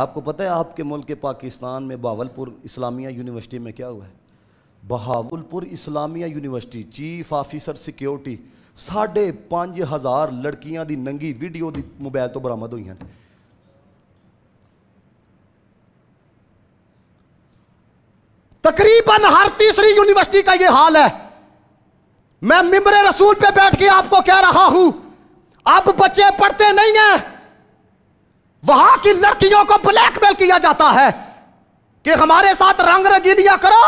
आपको पता है आपके मुल्क पाकिस्तान में बावलपुर इस्लामिया यूनिवर्सिटी में क्या हुआ है Bahawalpur Islamia university chief officer security साढ़े पाँच हज़ार लड़कियां की नंगी वीडियो दी मोबाइल तो बरामद हुई हैं तकरीबन हर तीसरी यूनिवर्सिटी का यह हाल है मैं मिम्बर रसूल पे बैठ के आपको कह रहा हूं अब बच्चे पढ़ते नहीं हैं वहां की लड़कियों को ब्लैकमेल किया जाता है कि हमारे साथ रंग रंगीलियां करो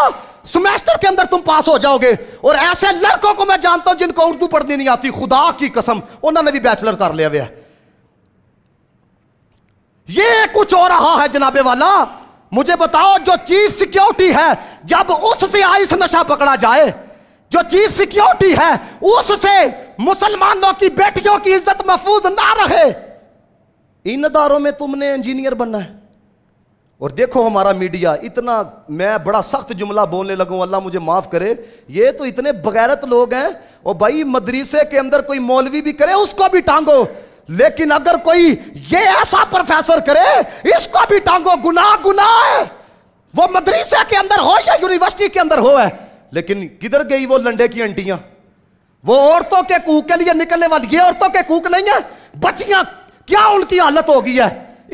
सेमेस्टर के अंदर तुम पास हो जाओगे और ऐसे लड़कों को मैं जानता हूं जिनको उर्दू पढ़नी नहीं आती खुदा की कसम उन्होंने भी बैचलर कर लिया हुआ ये कुछ हो रहा है जनाबे वाला मुझे बताओ जो चीज सिक्योरिटी है जब उससे आइस नशा पकड़ा जाए जो चीज सिक्योरिटी है उससे मुसलमानों की बेटियों की इज्जत महफूज ना रहे इन अदारों में तुमने इंजीनियर बनना है और देखो हमारा मीडिया इतना मैं बड़ा सख्त जुमला बोलने लगूं अल्लाह मुझे माफ़ करे ये तो इतने बगैरत लोग हैं और भाई मदरसे के अंदर कोई मौलवी भी करे उसको भी टांगो लेकिन अगर कोई ये ऐसा प्रोफेसर करे इसको भी टांगो गुनाह गुनाह है वो मदरसे के अंदर हो या यूनिवर्सिटी के अंदर हो है लेकिन किधर गई वो लंडे की अंटियां वो औरतों के कूह के लिए निकलने वाली ये औरतों के कूक नहीं है बच्चियां क्या उनकी हालत हो गई है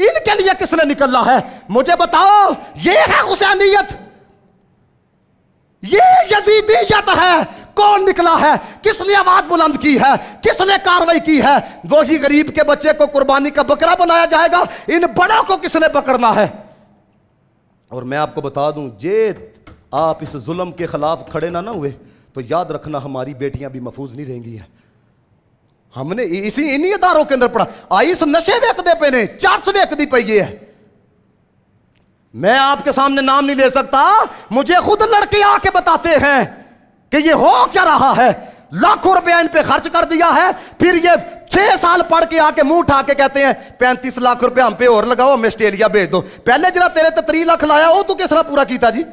इनके लिए किसने निकलना है मुझे बताओ ये है हुसैनियत ये यजीदियत है कौन निकला है किसने आवाज बुलंद की है किसने कार्रवाई की है ही गरीब के बच्चे को कुर्बानी का बकरा बनाया जाएगा इन बड़ों को किसने पकड़ना है और मैं आपको बता दूं जे आप इस जुल्म के खिलाफ खड़े ना ना हुए तो याद रखना हमारी बेटियां भी महफूज नहीं रहेंगी हमने इसी इन्हीं अदारों के अंदर पढ़ा इस नशे वेखते पे ने चर्च वेखती पई है मैं आपके सामने नाम नहीं ले सकता मुझे खुद लड़के आके बताते हैं कि ये हो क्या रहा है लाखों रुपया इन पे खर्च कर दिया है फिर ये छह साल पढ़ के आके मुंह उठा के कहते हैं पैंतीस लाख रुपया हम पे और लगाओ हमें ऑस्ट्रेलिया भेज दो पहले जरा तेरे तो त्री लाख लाया हो तू किस तरह पूरा किया जी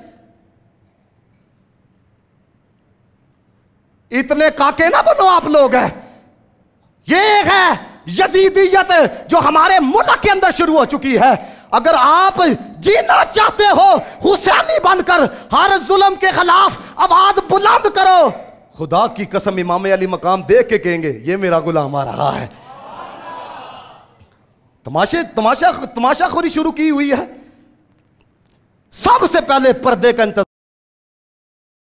इतने काके ना बनो आप लोग है ये है यजीदियत जो हमारे मुल्क के अंदर शुरू हो चुकी है अगर आप जीना चाहते हो हुसैनी बनकर हर जुल्म के खिलाफ आवाज बुलंद करो खुदा की कसम इमाम अली मकाम देख के कहेंगे ये मेरा गुलाम आ रहा है तमाशे तमाशा तमाशाखोरी शुरू की हुई है सबसे पहले पर्दे का इंतजार